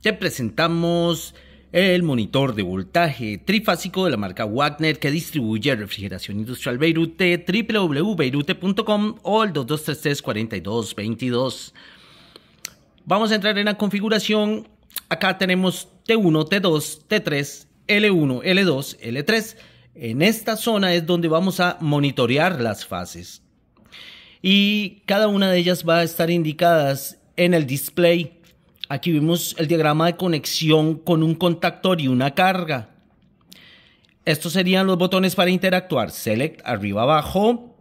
Te presentamos el monitor de voltaje trifásico de la marca Wagner que distribuye Refrigeración Industrial Beirut www.beirute.com o el 2233-4222. Vamos a entrar en la configuración. Acá tenemos T1, T2, T3, L1, L2, L3. En esta zona es donde vamos a monitorear las fases. Y cada una de ellas va a estar indicadas en el display Aquí vimos el diagrama de conexión con un contactor y una carga. Estos serían los botones para interactuar. Select arriba abajo.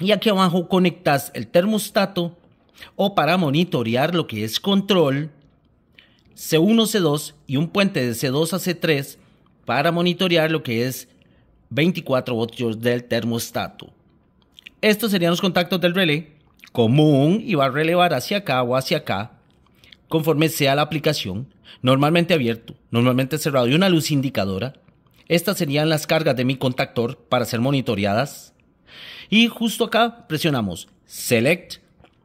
Y aquí abajo conectas el termostato o para monitorear lo que es control. C1, C2 y un puente de C2 a C3 para monitorear lo que es 24 voltios del termostato. Estos serían los contactos del relé común y va a relevar hacia acá o hacia acá conforme sea la aplicación, normalmente abierto, normalmente cerrado y una luz indicadora. Estas serían las cargas de mi contactor para ser monitoreadas. Y justo acá presionamos Select.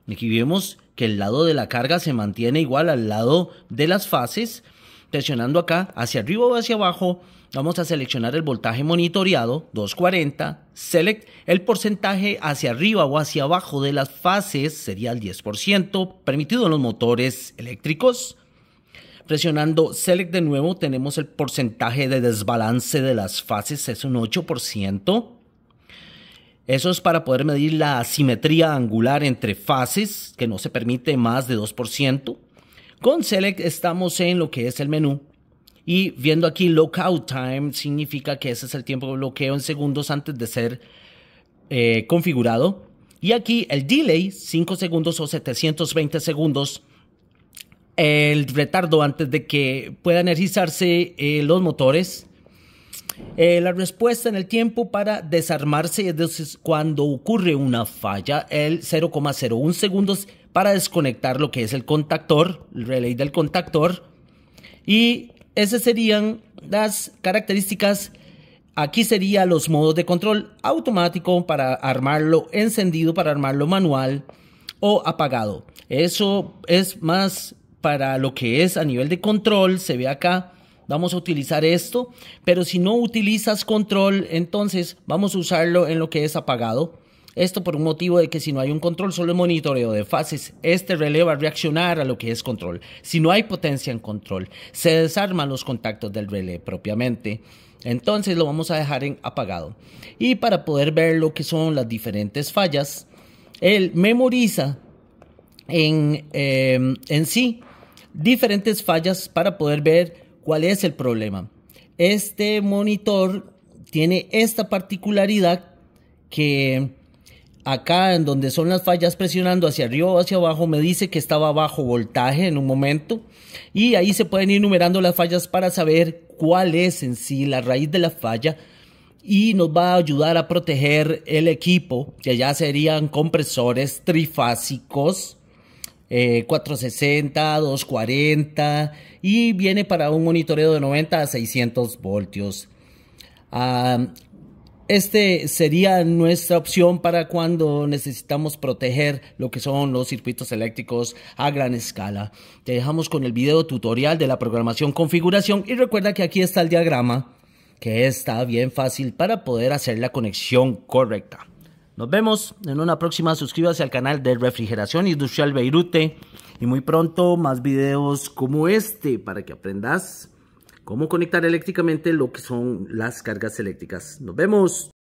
Aquí vemos que el lado de la carga se mantiene igual al lado de las fases Presionando acá, hacia arriba o hacia abajo, vamos a seleccionar el voltaje monitoreado, 240, select el porcentaje hacia arriba o hacia abajo de las fases, sería el 10%, permitido en los motores eléctricos. Presionando select de nuevo, tenemos el porcentaje de desbalance de las fases, es un 8%. Eso es para poder medir la asimetría angular entre fases, que no se permite más de 2%. Con Select estamos en lo que es el menú. Y viendo aquí Lockout Time significa que ese es el tiempo de bloqueo en segundos antes de ser eh, configurado. Y aquí el delay, 5 segundos o 720 segundos. El retardo antes de que pueda energizarse eh, los motores eh, la respuesta en el tiempo para desarmarse, es cuando ocurre una falla, el 0,01 segundos para desconectar lo que es el contactor, el relay del contactor. Y esas serían las características. Aquí serían los modos de control automático para armarlo encendido, para armarlo manual o apagado. Eso es más para lo que es a nivel de control, se ve acá vamos a utilizar esto, pero si no utilizas control, entonces vamos a usarlo en lo que es apagado. Esto por un motivo de que si no hay un control, solo el monitoreo de fases. Este relé va a reaccionar a lo que es control. Si no hay potencia en control, se desarman los contactos del relé propiamente. Entonces lo vamos a dejar en apagado. Y para poder ver lo que son las diferentes fallas, él memoriza en, eh, en sí diferentes fallas para poder ver ¿Cuál es el problema? Este monitor tiene esta particularidad que acá en donde son las fallas presionando hacia arriba o hacia abajo me dice que estaba bajo voltaje en un momento y ahí se pueden ir numerando las fallas para saber cuál es en sí la raíz de la falla y nos va a ayudar a proteger el equipo que ya serían compresores trifásicos 460, eh, 240 y viene para un monitoreo de 90 a 600 voltios. Ah, este sería nuestra opción para cuando necesitamos proteger lo que son los circuitos eléctricos a gran escala. Te dejamos con el video tutorial de la programación configuración y recuerda que aquí está el diagrama que está bien fácil para poder hacer la conexión correcta. Nos vemos en una próxima. Suscríbase al canal de Refrigeración Industrial Beirute y muy pronto más videos como este para que aprendas cómo conectar eléctricamente lo que son las cargas eléctricas. Nos vemos.